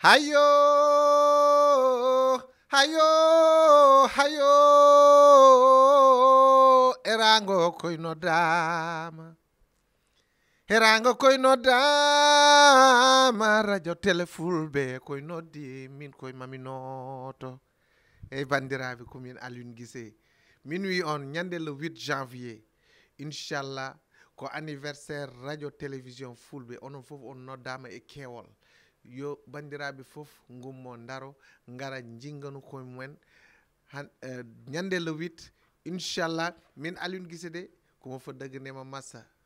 Heio! Heio! Heio! Erango koino dama. Erango koino dama. Radio telefulbe koino di min koi maminoto. E bandiravi koumien alungise. Minuit on nyande le 8 janvier. Inch'Allah ko anniversaire radio télévision fulbe onon fof on noddama e kewol yo bandiraɓe fof gummo daaro gara jinganu koye mumen eh, ñande uh, le 8 inchallah min aliune guise de komo fo dagandema massa